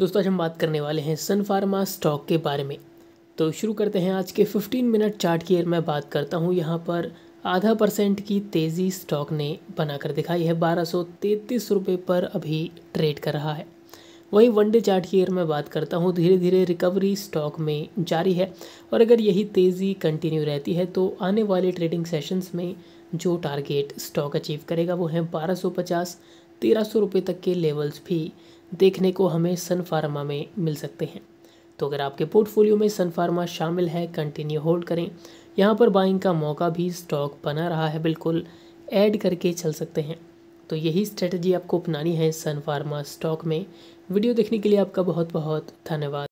दोस्तों आज हम बात करने वाले हैं सन फार्मा स्टॉक के बारे में तो शुरू करते हैं आज के 15 मिनट चार्ट की मैं बात करता हूँ यहाँ पर आधा परसेंट की तेज़ी स्टॉक ने बनाकर दिखाई है बारह सौ तैंतीस रुपये पर अभी ट्रेड कर रहा है वहीं वनडे चार्ट की मैं बात करता हूँ धीरे धीरे रिकवरी स्टॉक में जारी है और अगर यही तेज़ी कंटिन्यू रहती है तो आने वाले ट्रेडिंग सेशंस में जो टारगेट स्टॉक अचीव करेगा वो है बारह तेरह सौ रुपये तक के लेवल्स भी देखने को हमें सन फार्मा में मिल सकते हैं तो अगर आपके पोर्टफोलियो में सन फार्मा शामिल है कंटिन्यू होल्ड करें यहाँ पर बाइंग का मौका भी स्टॉक बना रहा है बिल्कुल ऐड करके चल सकते हैं तो यही स्ट्रेटजी आपको अपनानी है सन फार्मा स्टॉक में वीडियो देखने के लिए आपका बहुत बहुत धन्यवाद